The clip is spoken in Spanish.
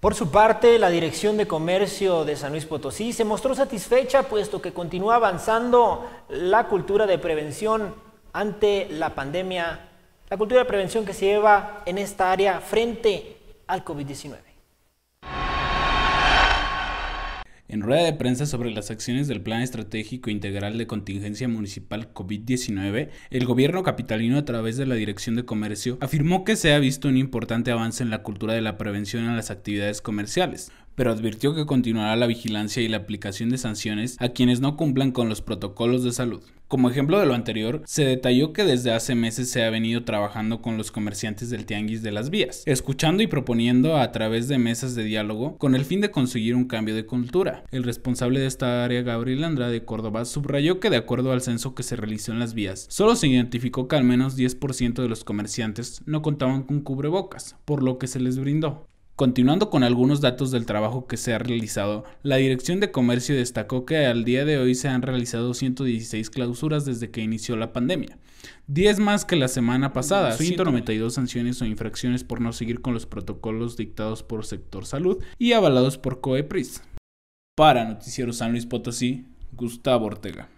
Por su parte, la Dirección de Comercio de San Luis Potosí se mostró satisfecha puesto que continúa avanzando la cultura de prevención ante la pandemia, la cultura de prevención que se lleva en esta área frente al COVID-19. En rueda de prensa sobre las acciones del Plan Estratégico Integral de Contingencia Municipal COVID-19, el gobierno capitalino a través de la Dirección de Comercio afirmó que se ha visto un importante avance en la cultura de la prevención en las actividades comerciales, pero advirtió que continuará la vigilancia y la aplicación de sanciones a quienes no cumplan con los protocolos de salud. Como ejemplo de lo anterior, se detalló que desde hace meses se ha venido trabajando con los comerciantes del Tianguis de las Vías, escuchando y proponiendo a través de mesas de diálogo con el fin de conseguir un cambio de cultura. El responsable de esta área, Gabriel Andrade Córdoba, subrayó que de acuerdo al censo que se realizó en las vías, solo se identificó que al menos 10% de los comerciantes no contaban con cubrebocas, por lo que se les brindó. Continuando con algunos datos del trabajo que se ha realizado, la Dirección de Comercio destacó que al día de hoy se han realizado 116 clausuras desde que inició la pandemia, 10 más que la semana pasada, 192 sanciones o infracciones por no seguir con los protocolos dictados por sector salud y avalados por COEPRIS. Para Noticiero San Luis Potosí, Gustavo Ortega.